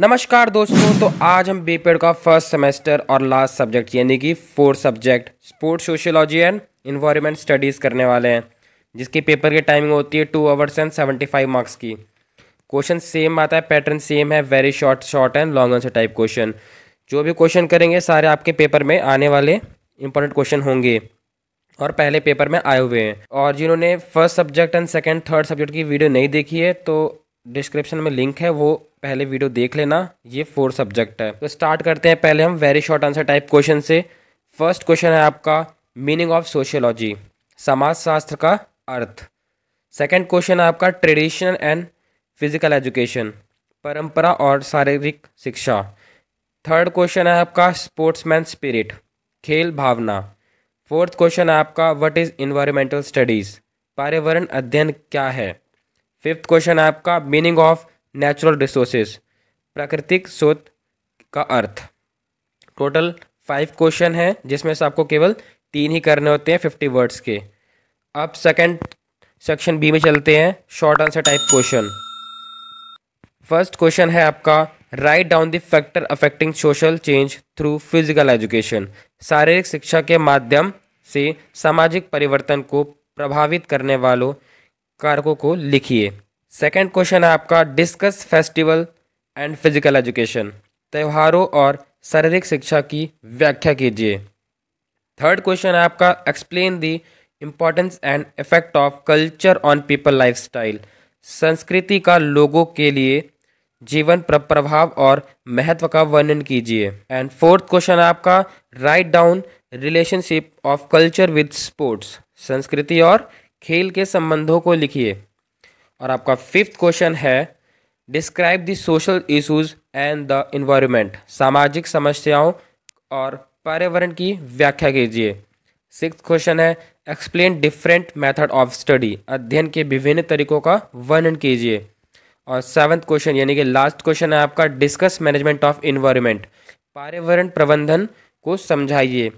नमस्कार दोस्तों तो आज हम बीपेड का फर्स्ट सेमेस्टर और लास्ट सब्जेक्ट यानी कि fourth subject sports sociology and environment studies करने वाले हैं जिसके पेपर की टाइमिंग होती है two hours and seventy five marks की क्वेश्चन सेम आता है पैटर्न सेम है very short short and long answer type question जो भी क्वेश्चन करेंगे सारे आपके पेपर में आने वाले इंपॉर्टेंट क्वेश्चन होंगे और पहले पेपर में आए हुए हैं और जिन्होंने first subject and second third subject की वीडियो नहीं देखी है तो डिस्क्रिप्शन में लिंक है वो पहले वीडियो देख लेना ये फोर सब्जेक्ट है तो स्टार्ट करते हैं पहले हम very short answer type question से फर्स्ट क्वेश्चन है आपका मीनिंग ऑफ सोशियोलॉजी समाजशास्त्र का अर्थ सेकंड क्वेश्चन है आपका ट्रेडिशनल एंड फिजिकल एजुकेशन परंपरा और शारीरिक शिक्षा थर्ड क्वेश्चन है आपका स्पोर्ट्समैन स्पिरिट खेल भावना फोर्थ क्वेश्चन है आपका व्हाट इज़ इन्वायरमेंटल स्टडीज़ पर्यावरण अध्ययन क्या है फिफ्थ क्वेश्चन है आपका मीनिंग ऑफ नेचुरल रिसोर्सेज प्राकृतिक स्रोत का अर्थ टोटल फाइव क्वेश्चन है जिसमें से आपको केवल तीन ही करने होते हैं फिफ्टी वर्ड्स के अब सेकंड सेक्शन बी में चलते हैं short answer type question first question है आपका write down the factor affecting social change through physical education शारीरिक शिक्षा के माध्यम से सामाजिक परिवर्तन को प्रभावित करने वालों कारकों को लिखिए सेकंड क्वेश्चन है आपका discuss festival and physical education त्योहारों और शारीरिक शिक्षा की व्याख्या कीजिए थर्ड क्वेश्चन है आपका explain the importance and effect of culture on people lifestyle संस्कृति का लोगों के लिए जीवन पर प्रभाव और महत्व का वर्णन कीजिए एंड फोर्थ क्वेश्चन है आपका write down relationship of culture with sports संस्कृति और खेल के संबंधों को लिखिए और आपका फिफ्थ क्वेश्चन है describe the social issues and the environment सामाजिक समस्याओं और पर्यावरण की व्याख्या कीजिए सिक्स क्वेश्चन है explain different method of study अध्ययन के विभिन्न तरीकों का वर्णन कीजिए और सेवन्थ क्वेश्चन यानी कि लास्ट क्वेश्चन है आपका डिस्कस मैनेजमेंट ऑफ इन्वायरमेंट पर्यावरण प्रबंधन को समझाइए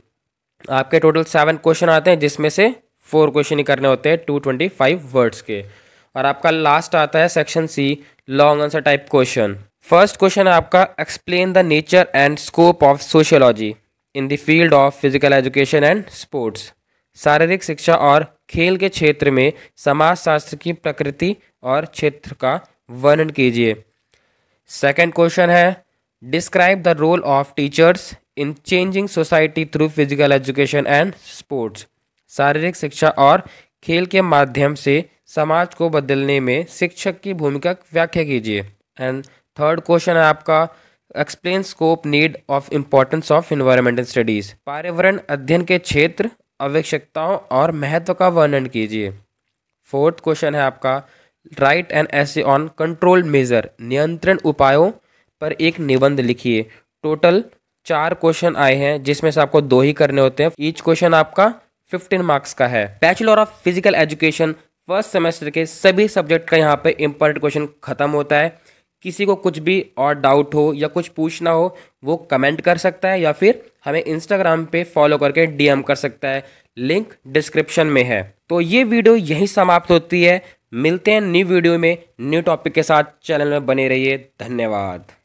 आपके टोटल सेवन क्वेश्चन आते हैं जिसमें से फोर क्वेश्चन ही करने होते हैं टू ट्वेंटी फाइव वर्ड्स के और आपका लास्ट आता है section C long answer type question first question है आपका explain the nature and scope of sociology in the field of physical education and sports शारीरिक शिक्षा और खेल के क्षेत्र में समाजशास्त्र की प्रकृति और क्षेत्र का वर्णन कीजिए सेकेंड क्वेश्चन है describe the role of teachers in changing society through physical education and sports शारीरिक शिक्षा और खेल के माध्यम से समाज को बदलने में शिक्षक की भूमिका व्याख्या कीजिए एंड थर्ड क्वेश्चन है आपका explain scope need of importance of environmental studies पर्यावरण अध्ययन के क्षेत्र आवश्यकताओं और महत्व का वर्णन कीजिए फोर्थ क्वेश्चन है आपका write and essay on control measure नियंत्रण उपायों पर एक निबंध लिखिए टोटल चार क्वेश्चन आए हैं जिसमें से आपको दो ही करने होते हैं ईच क्वेश्चन आपका 15 मार्क्स का है bachelor of physical education first semester के सभी सब्जेक्ट का यहाँ पे इम्पोर्टेंट क्वेश्चन खत्म होता है किसी को कुछ भी और डाउट हो या कुछ पूछना हो वो कमेंट कर सकता है या फिर हमें इंस्टाग्राम पे फॉलो करके डीएम कर सकता है लिंक डिस्क्रिप्शन में है तो ये वीडियो यहीं समाप्त होती है मिलते हैं न्यू वीडियो में न्यू टॉपिक के साथ चैनल में बने रहिए धन्यवाद